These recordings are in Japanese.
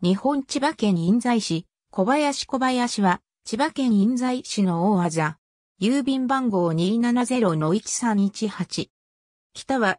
日本千葉県印西市、小林小林は、千葉県印西市の大技。郵便番号270-1318。北は、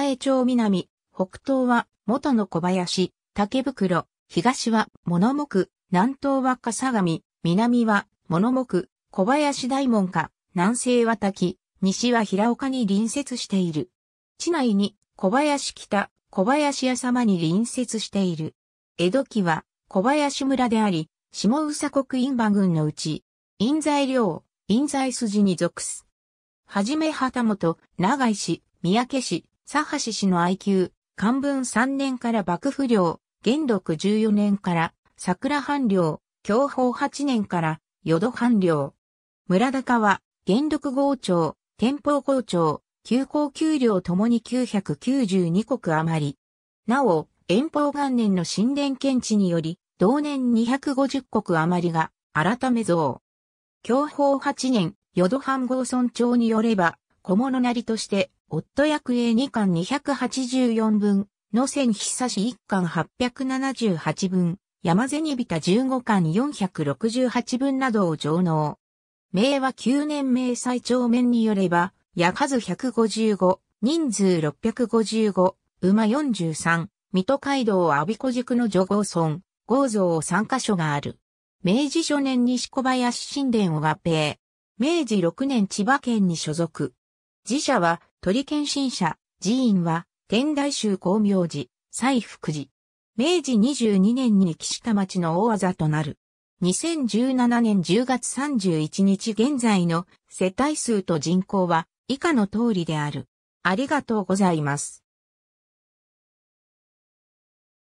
栄町南、北東は、元の小林、竹袋、東は、物木、南東は笠上、南は、物木、小林大門下、南西は滝、西は平岡に隣接している。地内に、小林北、小林屋様に隣接している。江戸期は小林村であり、下宇佐国印馬郡のうち、印材領、印材筋に属す。はじめ旗本、長井氏、三宅氏、佐橋氏の IQ、漢文3年から幕府領、元禄14年から桜藩領、享保8年から淀藩領。村高は、元禄豪庁、天保豪庁、旧高級領ともに992国余り。なお、遠宝元年の神殿検知により、同年250国余りが改め増。享保8年、淀藩郷村長によれば、小物なりとして、夫役営2巻284分、野戦久し1巻878分、山銭びた15巻468分などを上納。明和9年名最長面によれば、矢数155、人数655、馬43、水戸街道阿鼻子塾の女豪村、合像3カ所がある。明治初年に小林神殿を合併。明治6年千葉県に所属。寺社は鳥県神社、寺院は天台宗光明寺、西福寺。明治22年に岸田町の大技となる。2017年10月31日現在の世帯数と人口は以下の通りである。ありがとうございます。